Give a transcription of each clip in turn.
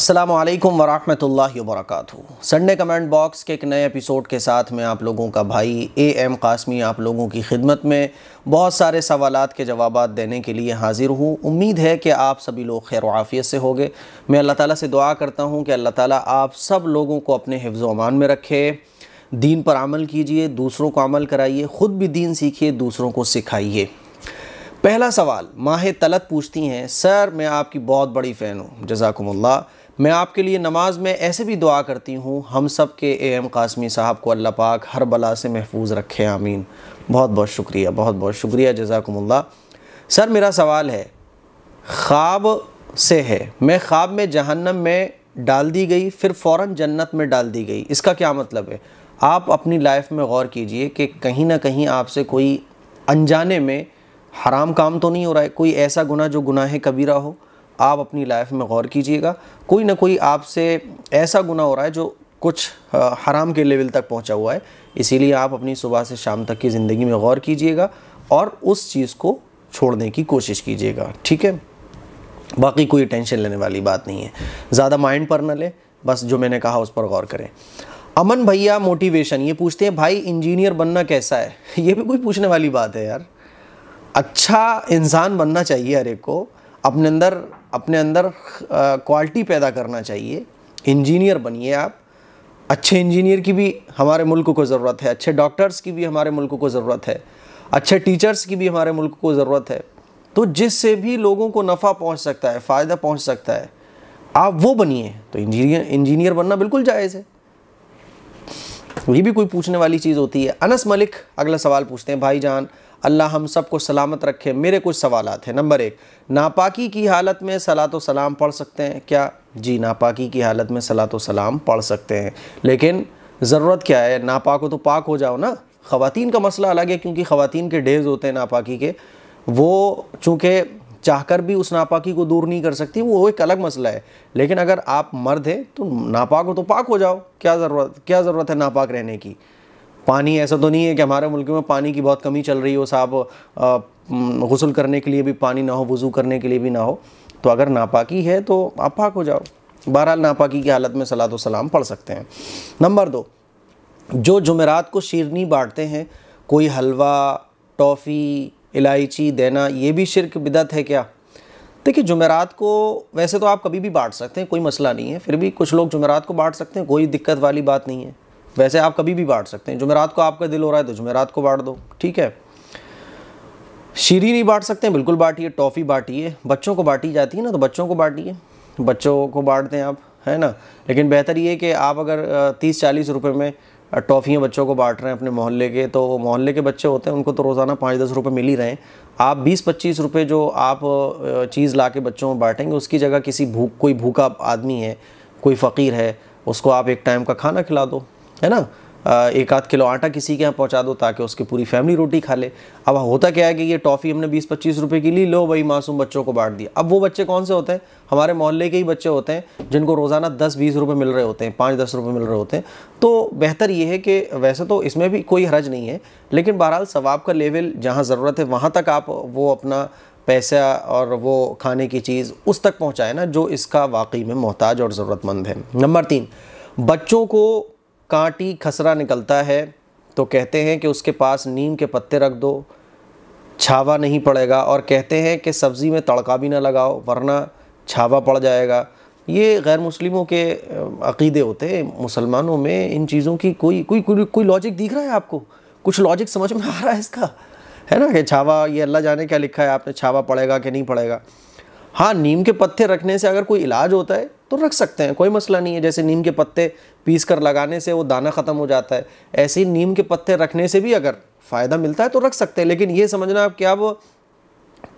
असलकम वरहमल work Sunday comment box के एक नए एपिसोड के साथ में आप लोगों का भाई एम कासमी आप लोगों की खिदमत में बहुत सारे सवाल के जवाब देने के लिए हाज़िर हूँ उम्मीद है कि आप सभी लोग खैर आफ़ियत से होंगे मैं अल्लाह ताला से दुआ करता हूँ कि अल्लाह ताला आप सब लोगों को अपने हिफ्ज़ अमान में रखे दीन पर अमल कीजिए दूसरों को अमल कराइए ख़ुद भी दीन सीखिए दूसरों को सिखाइए पहला सवाल माह तलत पूछती हैं सर मैं आपकी बहुत बड़ी फ़ैन हूँ जजाकम्ला मैं आपके लिए नमाज में ऐसे भी दुआ करती हूँ हम सब के ए एम कासमी साहब को अल्लाह पाक हर बला से महफूज रखे आमीन बहुत बहुत शुक्रिया बहुत बहुत शुक्रिया जजाकमल्ला सर मेरा सवाल है ख्वाब से है मैं ख्वाब में जहन्नम में डाल दी गई फिर फ़ौर जन्नत में डाल दी गई इसका क्या मतलब है आप अपनी लाइफ में गौर कीजिए कि कहीं ना कहीं आपसे कोई अनजाने में हराम काम तो नहीं हो रहा है कोई ऐसा गुना जो गुनाह कबीरा हो आप अपनी लाइफ में गौर कीजिएगा कोई ना कोई आपसे ऐसा गुना हो रहा है जो कुछ हराम के लेवल तक पहुंचा हुआ है इसीलिए आप अपनी सुबह से शाम तक की ज़िंदगी में गौर कीजिएगा और उस चीज़ को छोड़ने की कोशिश कीजिएगा ठीक है बाकी कोई टेंशन लेने वाली बात नहीं है ज़्यादा माइंड पर ना लें बस जो मैंने कहा उस पर गौर करें अमन भैया मोटिवेशन ये पूछते हैं भाई इंजीनियर बनना कैसा है ये भी कोई पूछने वाली बात है यार अच्छा इंसान बनना चाहिए हर एक को अपने अंदर अपने अंदर क्वालिटी पैदा करना चाहिए इंजीनियर बनिए आप अच्छे इंजीनियर की भी हमारे मुल्क को ज़रूरत है अच्छे डॉक्टर्स की भी हमारे मुल्क को ज़रूरत है अच्छे टीचर्स की भी हमारे मुल्क को ज़रूरत है तो जिससे भी लोगों को नफ़ा पहुंच सकता है फ़ायदा पहुंच सकता है आप वो बनिए तो इंजीनियर इंजीनियर बनना बिल्कुल जायज़ है ये भी कोई पूछने वाली चीज़ होती है अनस मलिक अगला सवाल पूछते हैं जान अल्लाह हम सब को सलामत रखे मेरे कुछ सवाल हैं नंबर एक नापाकी की हालत में सलात सलाम पढ़ सकते हैं क्या जी नापाकी की हालत में सलात सलाम पढ़ सकते हैं लेकिन ज़रूरत क्या है नापाक हो तो पाक हो जाओ ना ख़वान का मसला अलग है क्योंकि खवान के डेज होते हैं नापाकी के वो चूँकि चाहकर भी उस नापाकी को दूर नहीं कर सकती वो एक अलग मसला है लेकिन अगर आप मर्द हैं तो नापाक हो तो पाक हो जाओ क्या ज़रूरत क्या ज़रूरत है नापाक रहने की पानी ऐसा तो नहीं है कि हमारे मुल्क में पानी की बहुत कमी चल रही हो साहब गसल करने के लिए भी पानी ना हो वज़ू करने के लिए भी ना हो तो अगर नापाकी है तो आप पाक हो जाओ बहरहाल नापाकी की हालत में सलात सलाम पढ़ सकते हैं नंबर दो जो जुमेरात को शीरनी बांटते हैं कोई हलवा टॉफ़ी इलायची देना ये भी शिरक बिदत है क्या देखिए जुमेरात को वैसे तो आप कभी भी बांट सकते हैं कोई मसला नहीं है फिर भी कुछ लोग जुमेरात को बांट सकते हैं कोई दिक्कत वाली बात नहीं है वैसे आप कभी भी बांट सकते हैं जुमेरात को आपका दिल हो रहा है तो जुमेरात को बांट दो ठीक है शीरी नहीं बांट सकते हैं बिल्कुल बांटिए टॉफ़ी बांटिए बच्चों को बांटी जाती है ना तो बच्चों को बांटिए बच्चों को बांट दें आप है ना लेकिन बेहतर ये कि आप अगर तीस चालीस रुपये में टॉफ़ियाँ बच्चों को बांट रहे हैं अपने मोहल्ले के तो मोहल्ले के बच्चे होते हैं उनको तो रोज़ाना पाँच दस रुपये मिल ही रहे हैं आप बीस पच्चीस रुपये जो आप चीज़ ला के बच्चों में बांटेंगे उसकी जगह किसी भूख कोई भूखा आदमी है कोई फ़कीर है उसको आप एक टाइम का खाना खिला दो है ना एक आध किलो आटा किसी के यहाँ पहुँचा दो ताकि उसकी पूरी फैमिली रोटी खा ले अब होता क्या है कि ये टॉफ़ी हमने बीस पच्चीस रुपये की ली लो भाई मासूम बच्चों को बांट दिया अब वो बच्चे कौन से होते हैं हमारे मोहल्ले के ही बच्चे होते हैं जिनको रोज़ाना दस बीस रुपये मिल रहे होते हैं पाँच दस रुपये मिल रहे होते हैं तो बेहतर ये है कि वैसे तो इसमें भी कोई हरज नहीं है लेकिन बहरहाल सवाब का लेवल जहाँ ज़रूरत है वहाँ तक आप वो अपना पैसा और वो खाने की चीज़ उस तक पहुँचाए ना जो इसका वाकई में मोहताज और ज़रूरतमंद है नंबर तीन बच्चों को कांटी खसरा निकलता है तो कहते हैं कि उसके पास नीम के पत्ते रख दो छावा नहीं पड़ेगा और कहते हैं कि सब्ज़ी में तड़का भी ना लगाओ वरना छावा पड़ जाएगा ये गैर मुस्लिमों के अकीदे होते हैं मुसलमानों में इन चीज़ों की कोई कोई कोई कोई लॉजिक दिख रहा है आपको कुछ लॉजिक समझ में आ रहा है इसका है ना कि छावा ये अल्लाह जाने क्या लिखा है आपने छावा पड़ेगा कि नहीं पड़ेगा हाँ नीम के पत्ते रखने से अगर कोई इलाज होता है तो रख सकते हैं कोई मसला नहीं है जैसे नीम के पत्ते पीस कर लगाने से वो दाना ख़त्म हो जाता है ऐसे ही नीम के पत्ते रखने से भी अगर फ़ायदा मिलता है तो रख सकते हैं लेकिन ये समझना आप क्या वो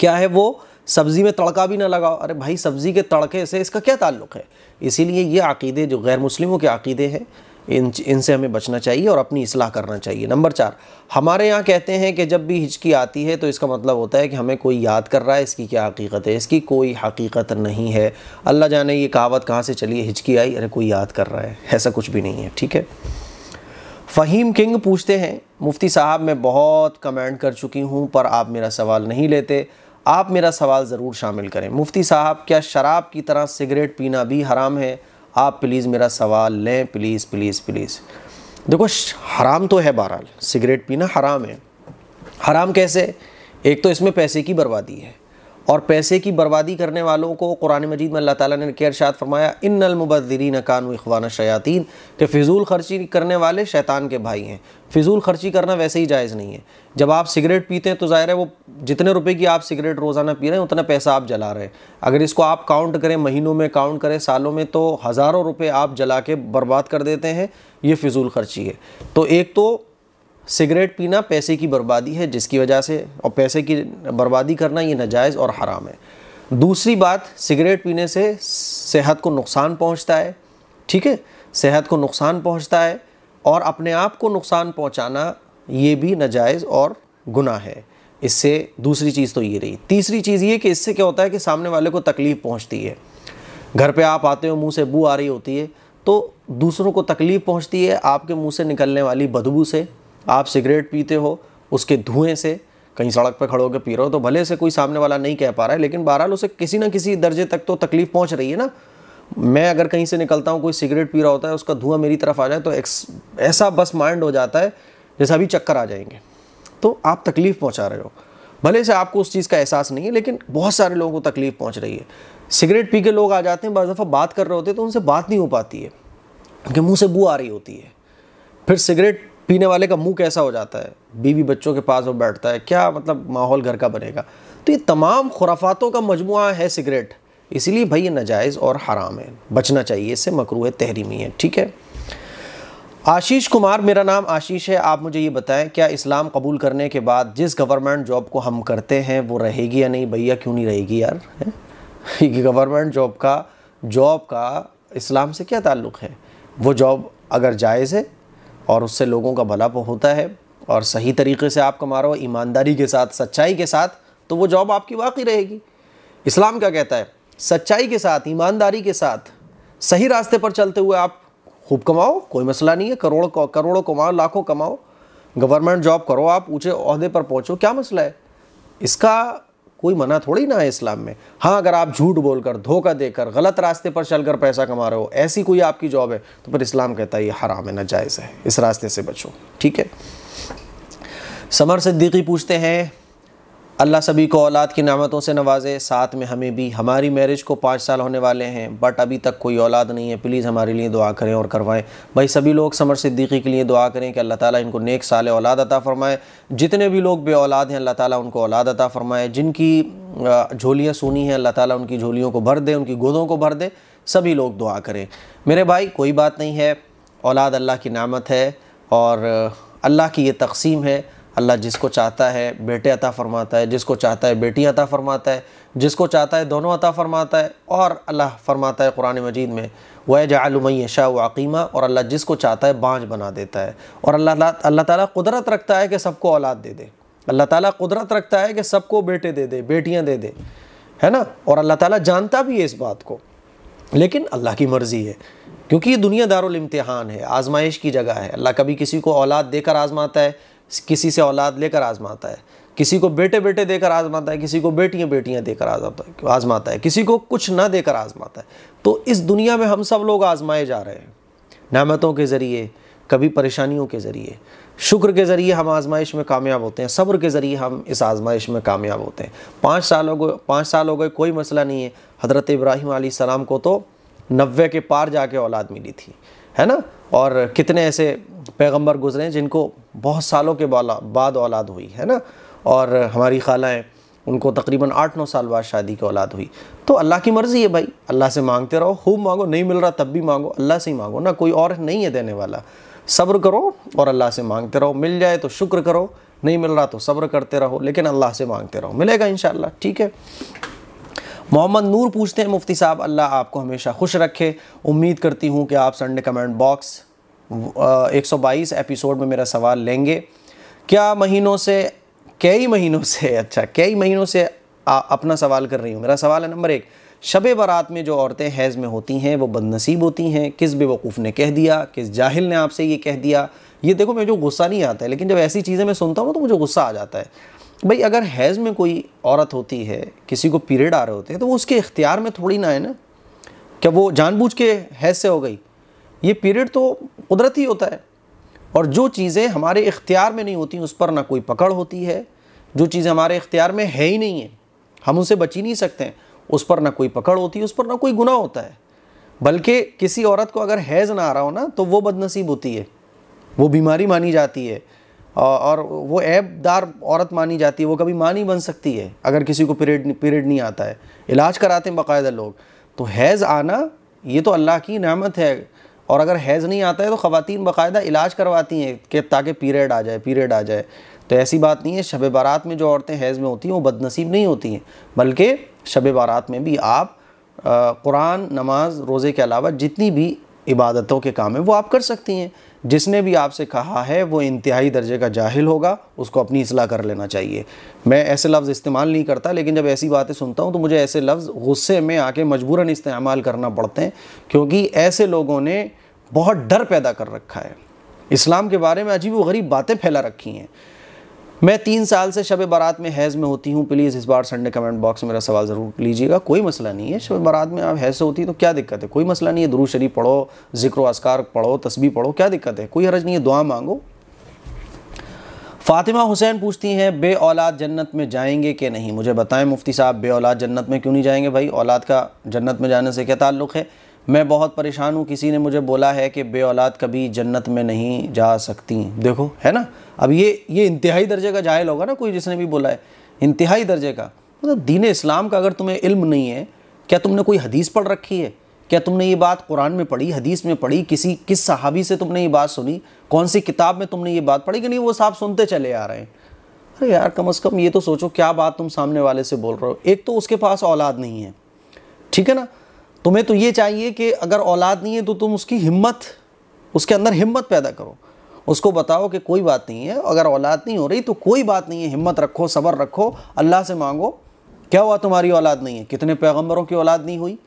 क्या है वो सब्ज़ी में तड़का भी ना लगाओ अरे भाई सब्ज़ी के तड़के से इसका क्या ताल्लुक़ है इसीलिए ये अकीदे जो गैर मुस्लिमों के अकीदे हैं इन इनसे हमें बचना चाहिए और अपनी असलाह करना चाहिए नंबर चार हमारे यहाँ कहते हैं कि जब भी हिचकी आती है तो इसका मतलब होता है कि हमें कोई याद कर रहा है इसकी क्या हकीकत है इसकी कोई हकीकत नहीं है अल्लाह जाने ये कहावत कहाँ से चली है हिचकी आई अरे कोई याद कर रहा है ऐसा कुछ भी नहीं है ठीक है फ़हीम किंग पूछते हैं मुफ्ती साहब मैं बहुत कमेंट कर चुकी हूँ पर आप मेरा सवाल नहीं लेते आप मेरा सवाल ज़रूर शामिल करें मुफ्ती साहब क्या शराब की तरह सिगरेट पीना भी हराम है आप प्लीज़ मेरा सवाल लें प्लीज़ प्लीज़ प्लीज़ देखो हराम तो है बहरहाल सिगरेट पीना हराम है हराम कैसे एक तो इसमें पैसे की बर्बादी है और पैसे की बर्बादी करने वालों को कुरान मजीद में अल्लाह ताला ने के इरशाद फरमाया इन नलमुबदरीन कानू इखवान शयातीन के फ़िजूल खर्ची करने वाले शैतान के भाई हैं फ़िजूल खर्ची करना वैसे ही जायज़ नहीं है जब आप सिगरेट पीते हैं तो ज़ाहिर है वो जितने रुपए की आप सिगरेट रोज़ाना पी रहे हैं उतना पैसा आप जला रहे हैं अगर इसको आप काउंट करें महीनों में काउंट करें सालों में तो हज़ारों रुपये आप जला के बर्बाद कर देते हैं ये फ़िजूल खर्ची है तो एक तो सिगरेट पीना पैसे की बर्बादी है जिसकी वजह से और पैसे की बर्बादी करना ये नजायज़ और हराम है दूसरी बात सिगरेट पीने से सेहत को नुकसान पहुंचता है ठीक है सेहत को नुकसान पहुंचता है और अपने आप को नुकसान पहुंचाना ये भी नजायज़ और गुनाह है इससे दूसरी चीज़ तो ये रही तीसरी चीज़ ये कि इससे क्या होता है कि सामने वाले को तकलीफ़ पहुँचती है घर पर आप आते हो मुँह से बू आ रही होती है तो दूसरों को तकलीफ़ पहुंचती है आपके मुंह से निकलने वाली बदबू से आप सिगरेट पीते हो उसके धुएं से कहीं सड़क पर खड़ो के पी रहे हो तो भले से कोई सामने वाला नहीं कह पा रहा है लेकिन बहरहाल उसे किसी ना किसी दर्जे तक तो तकलीफ पहुंच रही है ना मैं अगर कहीं से निकलता हूँ कोई सिगरेट पी रहा होता है उसका धुआं मेरी तरफ आ जाए तो ऐसा बस माइंड हो जाता है जैसे अभी चक्कर आ जाएंगे तो आप तकलीफ़ पहुँचा रहे हो भले से आपको उस चीज़ का एहसास नहीं है लेकिन बहुत सारे लोगों को तकलीफ़ पहुँच रही है सिगरेट पी के लोग आ जाते हैं बज दफ़ा बात कर रहे होते हैं तो उनसे बात नहीं हो पाती है उनके मुँह से बू आ रही होती है फिर सिगरेट पीने वाले का मुंह कैसा हो जाता है बीवी बच्चों के पास वो बैठता है क्या मतलब माहौल घर का बनेगा तो ये तमाम खुराफातों का मजमु है सिगरेट इसीलिए भाई ये नाजायज़ और हराम है बचना चाहिए इससे मकरू तहरीमी है ठीक है आशीष कुमार मेरा नाम आशीष है आप मुझे ये बताएं क्या इस्लाम कबूल करने के बाद जिस गवर्नमेंट जॉब को हम करते हैं वो रहेगी या नहीं भैया क्यों नहीं रहेगी यार है गवर्नमेंट जॉब का जॉब का इस्लाम से क्या ताल्लुक़ है वो जॉब अगर जायज़ है और उससे लोगों का भला होता है और सही तरीके से आप कमा रहे हो ईमानदारी के साथ सच्चाई के साथ तो वो जॉब आपकी वाकई रहेगी इस्लाम क्या कहता है सच्चाई के साथ ईमानदारी के साथ सही रास्ते पर चलते हुए आप खूब कमाओ कोई मसला नहीं है करोड़ करोड़ों कमाओ लाखों कमाओ गवर्नमेंट जॉब करो आप ऊँचे अहदे पर पहुँचो क्या मसला है इसका कोई मना थोड़ी ना है इस्लाम में हाँ अगर आप झूठ बोलकर धोखा देकर गलत रास्ते पर चलकर पैसा कमा रहे हो ऐसी कोई आपकी जॉब है तो फिर इस्लाम कहता है ये हराम है नाजायज़ है इस रास्ते से बचो ठीक है समर सिद्दीकी पूछते हैं अल्लाह सभी को औलाद की नामतों से नवाजे साथ में हमें भी हमारी मैरिज को पाँच साल होने वाले हैं बट अभी तक कोई औलाद नहीं है प्लीज़ हमारे लिए दुआ करें और करवाएं भाई सभी लोग समर सिद्दीकी के लिए दुआ करें कि अल्लाह ताला इनको नेक साल औलाद अता फ़रमाए जितने भी लोग बे औलाद हैं अल्लाह ताला उनको औलाद अता फ़रमाए जिनकी झोलियाँ सूनी हैं अल्लाह ताला उनकी झोलियों को भर दें उनकी गोदों को भर दें सभी लोग दुआ करें मेरे भाई कोई बात नहीं है औलाद अल्लाह की नामत है और अल्लाह की ये तकसीम है अल्लाह जिसको चाहता है बेटे अता फ़रमाता है जिसको चाहता है बेटी अता फ़रमाता है जिसको चाहता है दोनों अता फ़रमाता है और अल्लाह फ़रमाता है कुरान मजीद में वह जालमय शाह वाकीमा और अल्लाह जिसको चाहता है बाँझ बना देता है और अल्लाह अल्लाह ताली कुदरत रखता है कि सबको औलाद दे दे अल्लाह ताली कुदरत रखता है कि सबको बेटे दे दे बेटियाँ दे दे है ना और अल्लाह ताली जानता भी है इस बात को लेकिन अल्लाह की मर्ज़ी है क्योंकि ये दुनिया दारुलमतहान है आजमाइश की जगह है अल्लाह कभी किसी को औलाद देकर आजमाता है किसी से औलाद लेकर आजमाता है किसी को बेटे बेटे देकर आजमाता है किसी को बेटियां बेटियां देकर आजमाता है आजमाता है किसी को कुछ ना देकर आजमाता है तो इस दुनिया में हम सब लोग आजमाए जा रहे हैं नामतों के ज़रिए कभी परेशानियों के ज़रिए शुक्र के ज़रिए हम आजमाइश में कामयाब होते हैं सब्र के ज़रिए हम इस आजमाइश में कामयाब होते हैं पाँच साल हो गए पाँच साल हो गए कोई मसला नहीं है हज़रत इब्राहिम सलाम को तो नब्बे के पार जाके औलाद मिली थी है ना और कितने ऐसे पैगंबर गुजरे हैं जिनको बहुत सालों के बाद औलाद हुई है ना और हमारी खालाएँ उनको तकरीबन आठ नौ साल बाद शादी की औलाद हुई तो अल्लाह की मर्ज़ी है भाई अल्लाह से मांगते रहो खूब मांगो नहीं मिल रहा तब भी मांगो अल्लाह से ही मांगो ना कोई और नहीं है देने वाला सब्र करो और अल्लाह से मांगते रहो मिल जाए तो शुक्र करो नहीं मिल रहा तो सब्र करते रहो लेकिन अल्लाह से मांगते रहो मिलेगा इन ठीक है मोहम्मद नूर पूछते हैं मुफ्ती साहब अल्लाह आपको हमेशा खुश रखे उम्मीद करती हूँ कि आप संडे कमेंट बॉक्स एक सौ बाईस एपिसोड में मेरा सवाल लेंगे क्या महीनों से कई महीनों से अच्छा कई महीनों से आ, अपना सवाल कर रही हूँ मेरा सवाल है नंबर एक शब बारात में जो औरतें हैज़ में होती हैं वो बदनसीब होती हैं किस बेवकूफ़ ने कह दिया किस जाहिल ने आपसे ये कह दिया ये देखो मुझे गुस्सा नहीं आता है लेकिन जब ऐसी चीज़ें मैं सुनता हूँ तो मुझे गुस्सा आ जाता है भाई अगर हैज़ में कोई औरत होती है किसी को पीरियड आ रहे होते हैं तो वो उसके इख्तियार में थोड़ी ना है ना क्या वो जानबूझ के हैज़ से हो गई ये पीरियड तो कुदरत ही होता है और जो चीज़ें हमारे इख्तियार में नहीं होती उस पर ना कोई पकड़ होती है जो चीज़ हमारे इख्तियार में है ही नहीं है हम उनसे बच ही नहीं सकते हैं उस पर ना कोई पकड़ होती है उस पर ना कोई गुनाह होता है बल्कि किसी औरत को अगर हैज़ ना आ रहा हो ना तो वो बदनसीब होती है वो बीमारी मानी जाती है और वो ऐबदार औरत मानी जाती है वो कभी माँ नहीं बन सकती है अगर किसी को पीरियड पीरियड नहीं आता है इलाज कराते हैं बाकायदा लोग तो हैज़ आना ये तो अल्लाह की नामत है और अगर हैज़ नहीं आता है तो ख़वान बाकायदा इलाज करवाती हैं कि ताकि पीरियड आ जाए पीरियड आ जाए तो ऐसी बात नहीं है शब बारात में जो औरतें हैज़ में होती हैं वो बदनसीब नहीं होती हैं बल्कि शब बारात में भी आप कुरान नमाज रोज़े के अलावा जितनी भी इबादतों के काम हैं वो आप कर सकती हैं जिसने भी आपसे कहा है वो इंतहाई दर्जे का जाहिल होगा उसको अपनी असलाह कर लेना चाहिए मैं ऐसे लफ्ज़ इस्तेमाल नहीं करता लेकिन जब ऐसी बातें सुनता हूँ तो मुझे ऐसे लफ्ज़ गुस्से में आके मजबूरन इस्तेमाल करना पड़ते हैं क्योंकि ऐसे लोगों ने बहुत डर पैदा कर रखा है इस्लाम के बारे में अजीब व गरीब बातें फैला रखी हैं मैं तीन साल से शब बारात में हैज़ में होती हूँ प्लीज़ इस बार संडे कमेंट बॉक्स में मेरा सवाल ज़रूर लीजिएगा कोई मसला नहीं है शब बारात में आप हैज़ से होती तो क्या दिक्कत है कोई मसला नहीं है दुरू शरीफ पढ़ो जिक्र असकार पढ़ो तस्वीर पढ़ो क्या दिक्कत है कोई हरज नहीं है दुआ मांगो फ़ातिमा हुसैन पूछती हैं बे औलाद जन्नत में जाएंगे कि नहीं मुझे बताएं मुफ्ती साहब बे औलाद जन्नत में क्यों नहीं जाएंगे भाई औलाद का जन्नत में जाने से क्या ताल्लुक़ है मैं बहुत परेशान हूँ किसी ने मुझे बोला है कि बे औलाद कभी जन्नत में नहीं जा सकती देखो है ना अब ये ये इंतहाई दर्जे का जाहिल होगा ना कोई जिसने भी बोला है इंतहाई दर्जे का मतलब तो दीन इस्लाम का अगर तुम्हें इल्म नहीं है क्या तुमने कोई हदीस पढ़ रखी है क्या तुमने ये बात कुरान में पढ़ी हदीस में पढ़ी किसी किस सहाबी से तुमने ये बात सुनी कौन सी किताब में तुमने ये बात पढ़ी कि नहीं वो साहब सुनते चले आ रहे हैं अरे यार कम अज़ कम ये तो सोचो क्या बात तुम सामने वाले से बोल रहे हो एक तो उसके पास औलाद नहीं है ठीक है ना तुम्हें तो ये चाहिए कि अगर औलाद नहीं है तो तुम उसकी हिम्मत उसके अंदर हिम्मत पैदा करो उसको बताओ कि कोई बात नहीं है अगर औलाद नहीं हो रही तो कोई बात नहीं है हिम्मत रखो सब्र रखो अल्लाह से मांगो क्या हुआ तुम्हारी औलाद नहीं है कितने पैगंबरों की औलाद नहीं हुई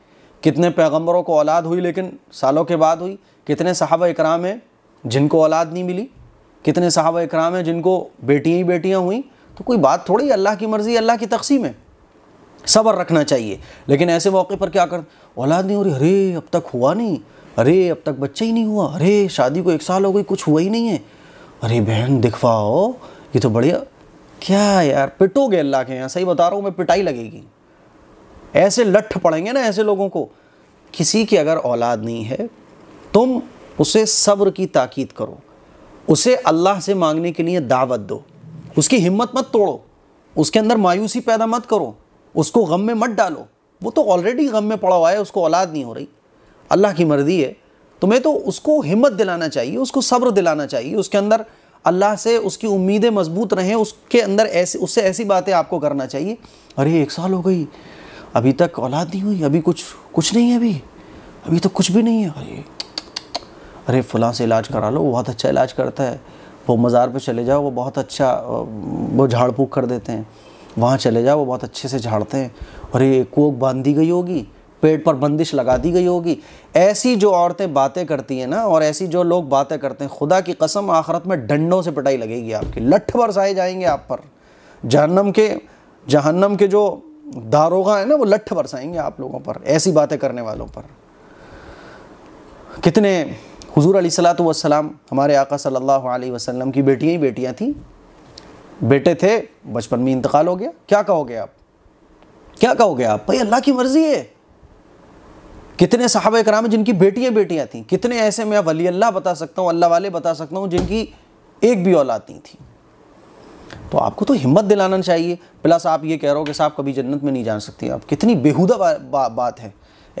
कितने पैगंबरों को औलाद हुई लेकिन सालों के बाद हुई कितने साहब इकराम हैं जिनको औलाद नहीं मिली कितने साहब इकराम हैं जिनको बेटियाँ ही बेटियाँ हुई तो कोई बात थोड़ी अल्लाह की मर्ज़ी अल्लाह की तकसीम है सब्र रखना चाहिए लेकिन ऐसे मौके पर क्या कर औलाद नहीं हो रही अरे अब तक हुआ नहीं अरे अब तक बच्चा ही नहीं हुआ अरे शादी को एक साल हो गई कुछ हुआ ही नहीं है अरे बहन दिखवाओ ये तो बढ़िया क्या यार पिटोगे अल्लाह के यहाँ सही बता रहा हूँ मैं पिटाई लगेगी ऐसे लठ पड़ेंगे ना ऐसे लोगों को किसी की अगर औलाद नहीं है तुम उसे सब्र की ताकीद करो उसे अल्लाह से मांगने के लिए दावत दो उसकी हिम्मत मत तोड़ो उसके अंदर मायूसी पैदा मत करो उसको गम में मत डालो वो तो ऑलरेडी गम में पड़ा हुआ है उसको औलाद नहीं हो रही अल्लाह की मर्ज़ी है तुम्हें तो उसको हिम्मत दिलाना चाहिए उसको सब्र दिलाना चाहिए उसके अंदर अल्लाह से उसकी उम्मीदें मजबूत रहें उसके अंदर ऐसे उससे ऐसी बातें आपको करना चाहिए अरे एक साल हो गई अभी तक औलाद नहीं हुई अभी कुछ कुछ नहीं है अभी अभी तो कुछ भी नहीं है अरे अरे फलां से इलाज करा लो वो बहुत अच्छा इलाज करता है वो मज़ार पे चले जाओ वो बहुत अच्छा वो झाड़ फूक कर देते हैं वहाँ चले जाओ वो बहुत अच्छे से झाड़ते हैं और ये कोक बांध दी गई होगी पेट पर बंदिश लगा दी गई होगी ऐसी जो औरतें बातें करती हैं ना और ऐसी जो लोग बातें करते हैं खुदा की कसम आखरत में डंडों से पिटाई लगेगी आपकी लठ बरसाए जाएंगे आप पर जहन्नम के जहन्नम के जो दारोगा है ना वो लठ बरसाएंगे आप लोगों पर ऐसी बातें करने वालों पर कितने हुजूर अली सलात वसलाम हमारे आका सल्लल्लाहु अलैहि वसल्लम की बेटियाँ ही बेटियाँ थीं बेटे थे बचपन में इंतकाल हो गया क्या कहोगे आप क्या कहोगे आप भाई अल्लाह की मर्ज़ी है कितने साहब कराम हैं जिनकी बेटियाँ बेटियाँ थीं कितने ऐसे मैं वली अल्लाह बता सकता हूँ अल्लाह वाले बता सकता हूँ जिनकी एक भी औलाद नहीं थी तो आपको तो हिम्मत दिलाना चाहिए प्लस आप ये कह रहे हो कि साहब कभी जन्नत में नहीं जा सकती आप कितनी बेहुदा बा, बा, बात है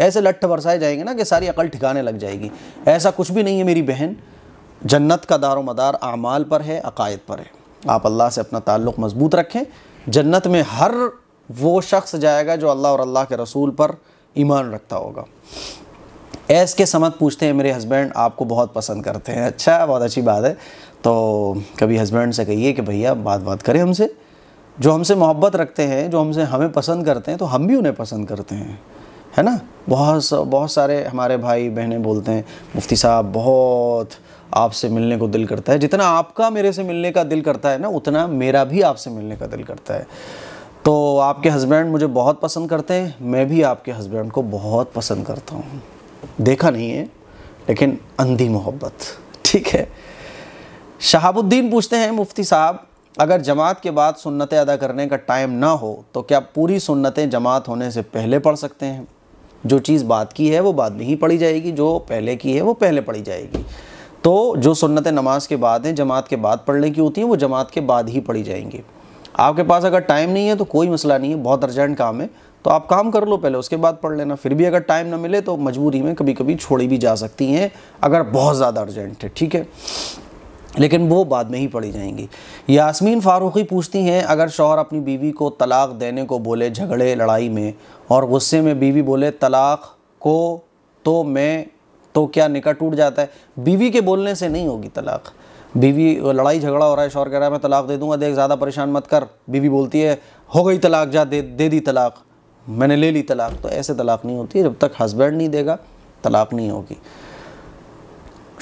ऐसे लट्ठ बरसाए जाएंगे ना कि सारी अकल ठिकाने लग जाएगी ऐसा कुछ भी नहीं है मेरी बहन जन्नत का दारो मदार आमाल पर है अकायद पर है आप अल्लाह से अपना ताल्लुक़ मज़बूत रखें जन्नत में हर वो शख्स जाएगा जो अल्लाह और अल्लाह के रसूल पर ईमान रखता होगा ऐस के समत पूछते हैं मेरे हस्बैंड आपको बहुत पसंद करते हैं अच्छा बहुत अच्छी बात है तो कभी हस्बैंड से कहिए कि भैया बात बात करें हमसे जो हमसे मोहब्बत रखते हैं जो हमसे हमें पसंद करते हैं तो हम भी उन्हें पसंद करते हैं है ना बहुत बहुत सारे हमारे भाई बहनें बोलते हैं मुफ्ती साहब बहुत आपसे मिलने को दिल करता है जितना आपका मेरे से मिलने का दिल करता है ना उतना मेरा भी आपसे मिलने का दिल करता है तो आपके हस्बैंड मुझे बहुत पसंद करते हैं मैं भी आपके हस्बैंड को बहुत पसंद करता हूँ देखा नहीं है लेकिन अंधी मोहब्बत ठीक है शहाबुद्दीन पूछते हैं मुफ्ती साहब अगर जमात के बाद सुन्नतें अदा करने का टाइम ना हो तो क्या पूरी सुन्नतें जमात होने से पहले पढ़ सकते हैं जो चीज़ बात की है वो बाद में ही पढ़ी जाएगी जो पहले की है वो पहले पढ़ी जाएगी तो जो सुन्नत नमाज के बाद हैं जमात के बाद पढ़ने की होती हैं वो जमात के बाद ही पढ़ी जाएंगी आपके पास अगर टाइम नहीं है तो कोई मसला नहीं है बहुत अर्जेंट काम है तो आप काम कर लो पहले उसके बाद पढ़ लेना फिर भी अगर टाइम ना मिले तो मजबूरी में कभी कभी छोड़ी भी जा सकती हैं अगर बहुत ज़्यादा अर्जेंट है ठीक है लेकिन वो बाद में ही पढ़ी जाएंगी यास्मीन फारूकी पूछती हैं अगर शोहर अपनी बीवी को तलाक देने को बोले झगड़े लड़ाई में और गुस्से में बीवी बोले तलाक को तो मैं तो क्या निका टूट जाता है बीवी के बोलने से नहीं होगी तलाक बीवी लड़ाई झगड़ा हो रहा है शौर कह रहा है मैं तलाक दे दूंगा देख ज़्यादा परेशान मत कर बीवी बोलती है हो गई तलाक जा दे दे दी तलाक मैंने ले ली तलाक तो ऐसे तलाक नहीं होती जब तक हस्बैंड नहीं देगा तलाक नहीं होगी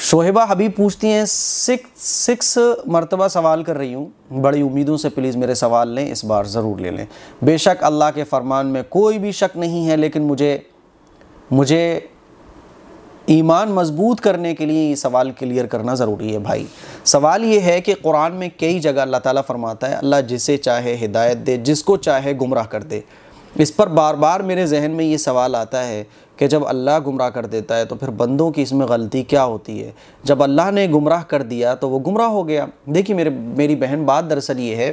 शोहेबा हबीब पूछती हैं सिक्स सिक्स मरतबा सवाल कर रही हूँ बड़ी उम्मीदों से प्लीज़ मेरे सवाल लें इस बार ज़रूर ले लें बेशक अल्लाह के फरमान में कोई भी शक नहीं है लेकिन मुझे मुझे ईमान मजबूत करने के लिए ये सवाल क्लियर करना ज़रूरी है भाई सवाल ये है कि कुरान में कई जगह अल्लाह ताला फरमाता है अल्लाह जिसे चाहे हिदायत दे जिसको चाहे गुमराह कर दे इस पर बार बार मेरे जहन में ये सवाल आता है कि जब अल्लाह गुमराह कर देता है तो फिर बंदों की इसमें गलती क्या होती है जब अल्लाह ने गुमराह कर दिया तो वह गुमराह हो गया देखिए मेरे मेरी बहन बात दरअसल ये है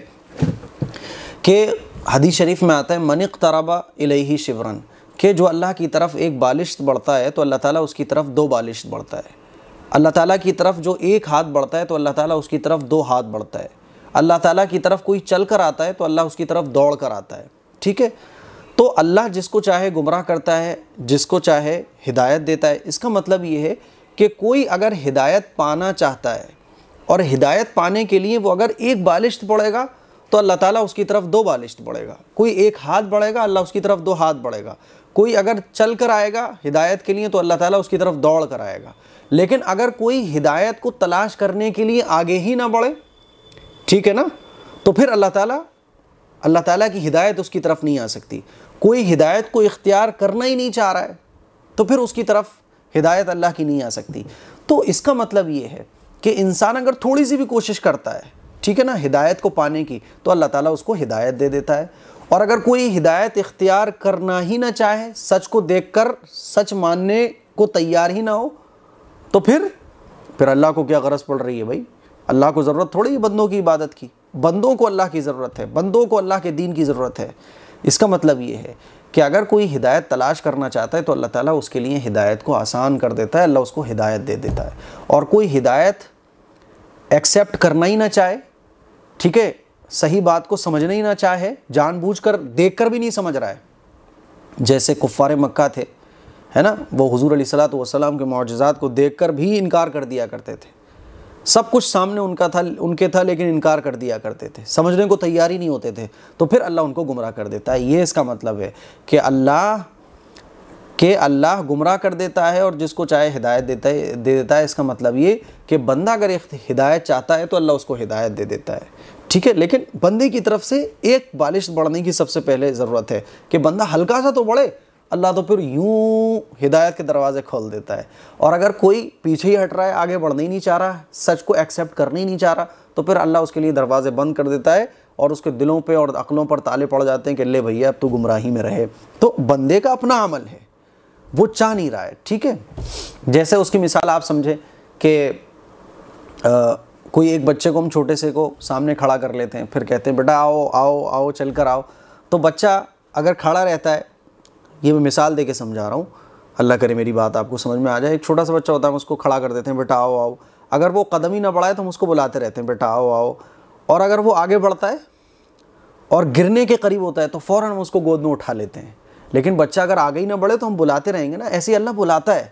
कि हदीस शरीफ में आता है मनिक तराबा इलेही शिवरन कि जो अल्लाह की तरफ एक बालिश बढ़ता है तो अल्लाह ताला उसकी तरफ दो बालिश बढ़ता है अल्लाह ताला की तरफ जो एक हाथ बढ़ता है तो अल्लाह ताला उसकी तरफ दो हाथ बढ़ता है अल्लाह ताला की तरफ कोई चल कर आता है तो अल्लाह उसकी तरफ दौड़ कर आता है ठीक है तो अल्लाह जिसको चाहे गुमराह करता है जिसको चाहे हिदायत देता है इसका मतलब ये है कि कोई अगर हिदायत पाना चाहता है और हिदायत पाने के लिए वो अगर एक बालिश पड़ेगा तो अल्लाह ताला उसकी तरफ दो बालिश बढ़ेगा कोई एक हाथ बढ़ेगा अल्लाह उसकी तरफ दो हाथ बढ़ेगा कोई अगर चल कर आएगा हिदायत के लिए तो अल्लाह ताला उसकी तरफ दौड़ कर आएगा लेकिन अगर कोई हिदायत को तलाश करने के लिए आगे ही ना बढ़े ठीक है ना तो फिर अल्लाह ताला अल्लाह ताला की हिदायत उसकी तरफ नहीं आ सकती कोई हिदायत को इख्तियार करना ही नहीं चाह रहा है तो फिर उसकी तरफ हिदायत अल्लाह की नहीं आ सकती तो इसका मतलब ये है कि इंसान अगर थोड़ी सी भी कोशिश करता है ठीक है ना हिदायत को पाने की तो अल्लाह ताला उसको हिदायत दे देता है और अगर कोई हिदायत इख्तियार करना ही ना चाहे सच को देखकर सच मानने को तैयार ही ना हो तो फिर फिर अल्लाह को क्या गरज पड़ रही है भाई अल्लाह को ज़रूरत थोड़ी बंदों की इबादत की बंदों को अल्लाह की ज़रूरत है बंदों को अल्लाह के दीन की ज़रूरत है इसका मतलब ये है कि अगर कोई हिदायत तलाश करना चाहता है तो अल्लाह ताला उसके लिए हिदायत को आसान कर देता है अल्लाह उसको हिदायत दे देता है और कोई हिदायत एक्सेप्ट करना ही ना चाहे ठीक है सही बात को समझना ही ना चाहे जानबूझकर देखकर भी नहीं समझ रहा है जैसे कुफ़ार मक्का थे है ना वो हजूर अलीसलात वसलाम के मुआजात को देख कर भी इनकार कर दिया करते थे सब कुछ सामने उनका था उनके था लेकिन इनकार कर दिया करते थे समझने को तैयार ही नहीं होते थे तो फिर अल्लाह उनको गुमराह कर देता है ये इसका मतलब है कि अल्लाह के अल्लाह गुमराह कर देता है और जिसको चाहे हिदायत देता है दे देता है इसका मतलब ये कि बंदा अगर हिदायत चाहता है तो अल्लाह उसको हिदायत दे देता है ठीक है लेकिन बंदे की तरफ से एक बालिश बढ़ने की सबसे पहले ज़रूरत है कि बंदा हल्का सा तो बढ़े अल्लाह तो फिर यूँ हिदायत के दरवाज़े खोल देता है और अगर कोई पीछे ही हट रहा है आगे बढ़ना ही नहीं चाह रहा सच को एक्सेप्ट करना ही नहीं चाह रहा तो फिर अल्लाह उसके लिए दरवाज़े बंद कर देता है और उसके दिलों पे और अकलों पर ताले पड़ जाते हैं कि ले भैया अब तो गुमराही में रहे तो बंदे का अपना अमल है वो चाह नहीं रहा है ठीक है जैसे उसकी मिसाल आप समझें कि कोई एक बच्चे को हम छोटे से को सामने खड़ा कर लेते हैं फिर कहते हैं बेटा आओ आओ आओ चल कर आओ तो बच्चा अगर खड़ा रहता है ये मैं मिसाल दे के समझा रहा हूँ अल्लाह करे मेरी बात आपको समझ में आ जाए एक छोटा सा बच्चा होता है हम उसको खड़ा कर देते हैं बेटा आओ आओ अगर वो कदम ही ना बढ़ाए तो हम उसको बुलाते रहते हैं बेटा आओ आओ और अगर वो आगे बढ़ता है और गिरने के करीब होता है तो फ़ौर हम उसको गोद में उठा लेते हैं लेकिन बच्चा अगर आगे ही ना बढ़े तो हम बुलाते रहेंगे ना ऐसे ही अल्लाह बुलाता है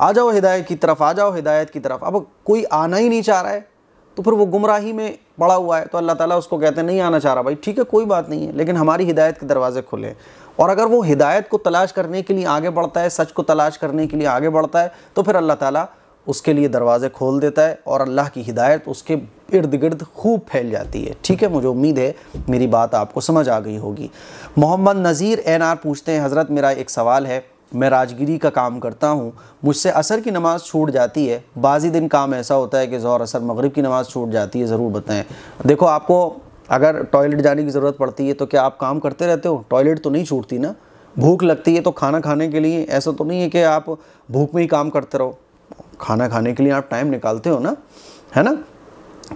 आ जाओ हिदायत की तरफ आ जाओ हिदायत की तरफ अब कोई आना ही नहीं चाह रहा है तो फिर वो गुमराही में पड़ा हुआ है तो अल्लाह ताला उसको कहते हैं नहीं आना चाह रहा भाई ठीक है कोई बात नहीं है लेकिन हमारी हिदायत के दरवाज़े खुले और अगर वो हिदायत को तलाश करने के लिए आगे बढ़ता है सच को तलाश करने के लिए आगे बढ़ता है तो फिर अल्लाह ताला उसके लिए दरवाज़े खोल देता है और अल्लाह की हिदायत उसके इर्द गिर्द खूब फैल जाती है ठीक है मुझे उम्मीद है मेरी बात आपको समझ आ गई होगी मोहम्मद नज़ीर एन पूछते हैं हज़रत मेरा एक सवाल है मैं राजगिरी का काम करता हूँ मुझसे असर की नमाज़ छूट जाती है बाज़ी दिन काम ऐसा होता है कि ज़ोर असर मगरिब की नमाज़ छूट जाती है ज़रूर बताएं देखो आपको अगर टॉयलेट जाने की ज़रूरत पड़ती है तो क्या आप काम करते रहते हो टॉयलेट तो नहीं छूटती ना भूख लगती है तो खाना खाने के लिए ऐसा तो नहीं है कि आप भूख में ही काम करते रहो खाना खाने के लिए आप टाइम निकालते हो ना है ना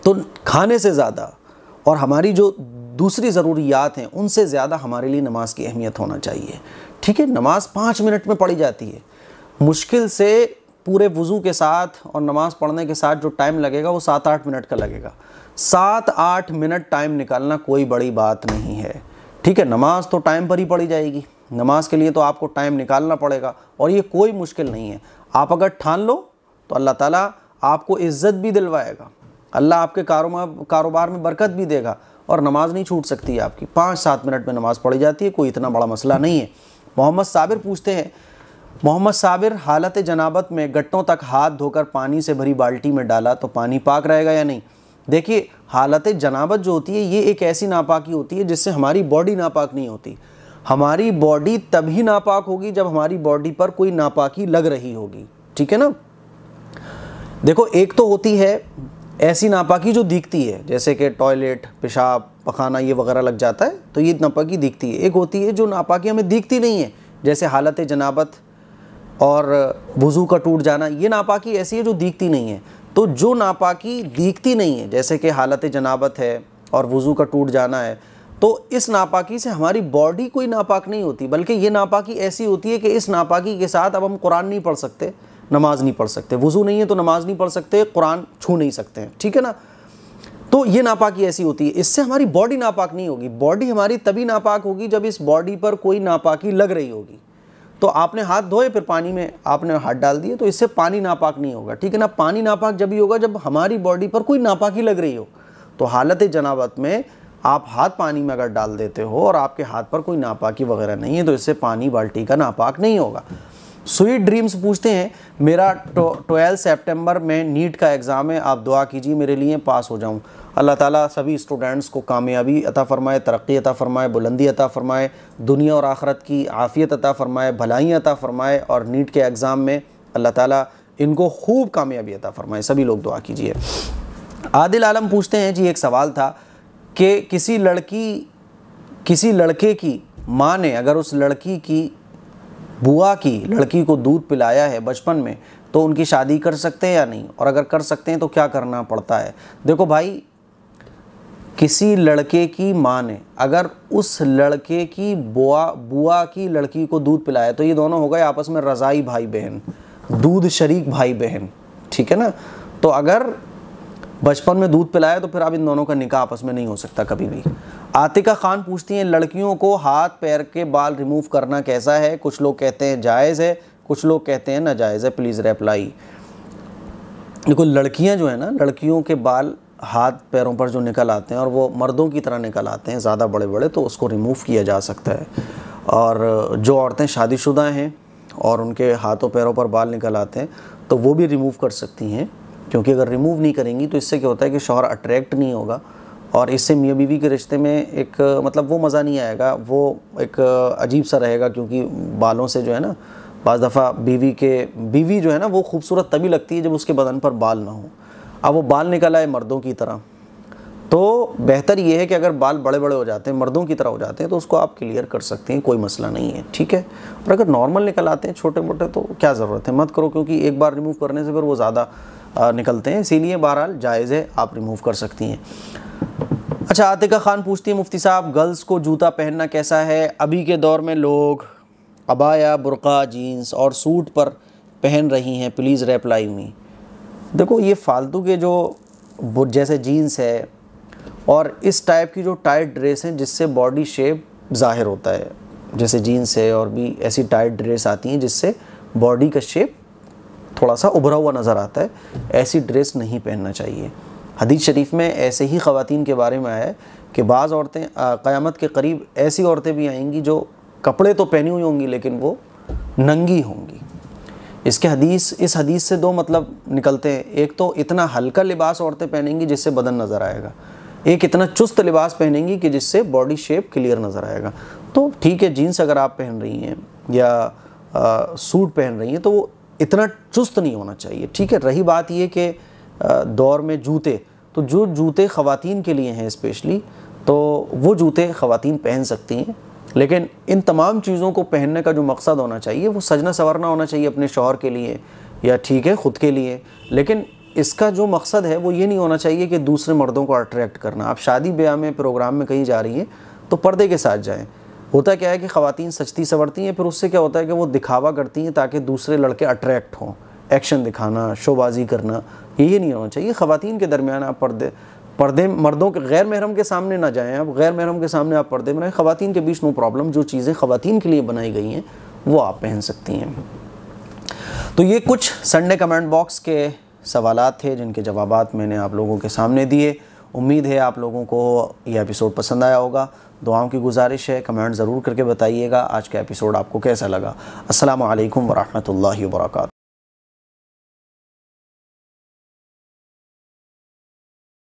तो खाने से ज़्यादा और हमारी जो दूसरी ज़रूरियात हैं उनसे ज़्यादा हमारे लिए नमाज की अहमियत होना चाहिए ठीक है नमाज पाँच मिनट में पढ़ी जाती है मुश्किल से पूरे वज़ू के साथ और नमाज़ पढ़ने के साथ जो टाइम लगेगा वो सात आठ मिनट का लगेगा सात आठ मिनट टाइम निकालना कोई बड़ी बात नहीं है ठीक है नमाज तो टाइम पर ही पढ़ी जाएगी नमाज के लिए तो आपको टाइम निकालना पड़ेगा और ये कोई मुश्किल नहीं है आप अगर ठान लो तो अल्लाह ताला आपको इज़्ज़त भी दिलवाएगा अल्लाह आपके कारोबार कारोबार में बरकत भी देगा और नमाज़ नहीं छूट सकती आपकी पाँच सात मिनट में नमाज़ पढ़ी जाती है कोई इतना बड़ा मसला नहीं है मोहम्मद साबिर पूछते हैं मोहम्मद साबिर हालत जनाबत में गट्टों तक हाथ धोकर पानी से भरी बाल्टी में डाला तो पानी पाक रहेगा या नहीं देखिए हालत जनाबत जो होती है ये एक ऐसी नापाकी होती है जिससे हमारी बॉडी नापाक नहीं होती हमारी बॉडी तभी नापाक होगी जब हमारी बॉडी पर कोई नापाकी लग रही होगी ठीक है ना देखो एक तो होती है ऐसी नापाकी जो दिखती है जैसे कि टॉयलेट पेशाब पखाना ये वगैरह लग जाता है तो ये नापाकी दिखती है एक होती है जो नापाकी हमें दिखती नहीं है जैसे हालत जनाबत और वज़ू का टूट जाना ये नापाकी ऐसी है जो दिखती नहीं है तो जो नापाकी दिखती नहीं है जैसे कि हालत जनाबत है और वज़ू का टूट जाना है तो इस नापाकी से हमारी बॉडी कोई नापाक नहीं होती बल्कि ये नापाकी ऐसी होती है कि इस नापाकी के साथ अब हम कुरान नहीं पढ़ सकते नमाज़ नहीं पढ़ सकते वज़ू नहीं है तो नमाज़ नहीं पढ़ सकते कुरान छू नहीं सकते हैं ठीक है ना तो ये नापाकी ऐसी होती है इससे हमारी बॉडी नापाक नहीं होगी बॉडी हमारी तभी नापाक होगी जब इस बॉडी पर कोई नापाकी लग रही होगी तो आपने हाथ धोए फिर पानी में आपने हाथ डाल दिए तो इससे पानी नापाक नहीं होगा ठीक है ना पानी नापाक जब ही होगा जब हमारी बॉडी पर कोई नापाकी लग रही हो तो हालत जनाबत में आप हाथ पानी में अगर डाल देते हो और आपके हाथ पर कोई नापाकी वगैरह नहीं है तो इससे पानी बाल्टी का नापाक नहीं होगा स्वीट ड्रीम्स पूछते हैं मेरा ट्वेल्थ सेप्टेम्बर में नीट का एग्ज़ाम है आप दुआ कीजिए मेरे लिए पास हो जाऊँ अल्लाह ताला सभी स्टूडेंट्स को कामयाबी अता फ़रमाए तरक्की अता फ़रमाए बुलंदी अता फ़रमाए दुनिया और आखरत की आफ़ियत अता फ़रमाए भलाई अता फ़रमाए और नीट के एग्ज़ाम में अल्लाह ताला इनको खूब कामयाबी अता फ़रमाए सभी लोग दुआ कीजिए आदिल आलम पूछते हैं जी एक सवाल था कि किसी लड़की किसी लड़के की माँ ने अगर उस लड़की की बुआ की लड़की को दूध पिलाया है बचपन में तो उनकी शादी कर सकते हैं या नहीं और अगर कर सकते हैं तो क्या करना पड़ता है देखो भाई किसी लड़के की माँ ने अगर उस लड़के की बुआ बुआ की लड़की को दूध पिलाया तो ये दोनों हो गए आपस में रज़ाई भाई बहन दूध शरीक भाई बहन ठीक है ना तो अगर बचपन में दूध पिलाया तो फिर अब इन दोनों का निकाह आपस में नहीं हो सकता कभी भी आतिका खान पूछती हैं लड़कियों को हाथ पैर के बाल रिमूव करना कैसा है कुछ लोग कहते हैं जायज़ है कुछ लोग कहते हैं नाजायज़ है प्लीज़ रेप्लाई देखो लड़कियां जो है ना लड़कियों के बाल हाथ पैरों पर जो निकल आते हैं और वो मर्दों की तरह निकल आते हैं ज़्यादा बड़े बड़े तो उसको रिमूव किया जा सकता है और जो औरतें शादीशुदा हैं और उनके हाथों पैरों पर बाल निकल आते हैं तो वो भी रिमूव कर सकती हैं क्योंकि अगर रिमूव नहीं करेंगी तो इससे क्या होता है कि शोहर अट्रैक्ट नहीं होगा और इससे मियाँ बीवी के रिश्ते में एक मतलब वो मज़ा नहीं आएगा वो एक अजीब सा रहेगा क्योंकि बालों से जो है ना बज़ दफ़ा बीवी के बीवी जो है ना वो खूबसूरत तभी लगती है जब उसके बदन पर बाल ना हो अब वो बाल निकल आए मर्दों की तरह तो बेहतर ये है कि अगर बाल बड़े बड़े हो जाते हैं मर्दों की तरह हो जाते हैं तो उसको आप क्लियर कर सकते हैं कोई मसला नहीं है ठीक है और अगर नॉर्मल निकल आते हैं छोटे मोटे तो क्या ज़रूरत है मत करो क्योंकि एक बार रिमूव करने से फिर वो ज़्यादा निकलते हैं इसीलिए बहरहाल जायज़ है आप रिमूव कर सकती हैं अच्छा आतिका खान पूछती है मुफ्ती साहब गर्ल्स को जूता पहनना कैसा है अभी के दौर में लोग अबाया बुरका जीन्स और सूट पर पहन रही हैं प्लीज़ रेप्लाई मी देखो ये फालतू के जो जैसे जीन्स है और इस टाइप की जो टाइट ड्रेस हैं जिससे बॉडी शेप ज़ाहिर होता है जैसे जीन्स है और भी ऐसी टाइट ड्रेस आती हैं जिससे बॉडी का शेप थोड़ा सा उभरा हुआ नज़र आता है ऐसी ड्रेस नहीं पहनना चाहिए हदीस शरीफ में ऐसे ही ख़वान के बारे में आया है कि बाज़ औरतें क़्यामत के करीब ऐसी औरतें भी आएंगी जो कपड़े तो पहनी हुई होंगी लेकिन वो नंगी होंगी इसके हदीस इस हदीस से दो मतलब निकलते हैं एक तो इतना हल्का लिबास औरतें पहनेंगी जिससे बदन नज़र आएगा एक इतना चुस्त लिबास पहनेंगी कि जिससे बॉडी शेप क्लियर नज़र आएगा तो ठीक है जीन्स अगर आप पहन रही हैं या आ, सूट पहन रही हैं तो वो इतना चुस्त नहीं होना चाहिए ठीक है रही बात ये कि दौर में जूते तो जो जूते ख़वान के लिए हैं स्पेशली तो वो जूते ख़वान पहन सकती हैं लेकिन इन तमाम चीज़ों को पहनने का जो मकसद होना चाहिए वो सजना संवरना होना चाहिए अपने शोहर के लिए या ठीक है ख़ुद के लिए लेकिन इसका जो मकसद है वो ये नहीं होना चाहिए कि दूसरे मर्दों को अट्रैक्ट करना आप शादी ब्याह में प्रोग्राम में कहीं जा रही हैं तो पर्दे के साथ जाएँ होता क्या है कि खातन सचती संवरती हैं फिर उससे क्या होता है कि वो दिखावा करती हैं ताकि दूसरे लड़के अट्रैक्ट हों एक्शन दिखाना शोबाजी करना ये नहीं होना चाहिए खातन के दरमियान आप पर्दे पर्दे मर्दों के गैर महरम के सामने ना जाएं आप गैर महरम के सामने आप पर्दे बनाएं खातन के बीच नो प्रॉब्लम जो चीज़ें ख़वातीन के लिए बनाई गई हैं वो आप पहन सकती हैं तो ये कुछ संडे कमेंट बॉक्स के सवाल थे जिनके जवाब मैंने आप लोगों के सामने दिए उम्मीद है आप लोगों को यह एपिसोड पसंद आया होगा दुआओं की गुजारिश है कमेंट ज़रूर करके बताइएगा आज का एपिसोड आपको कैसा लगा असल वरहमल वर्का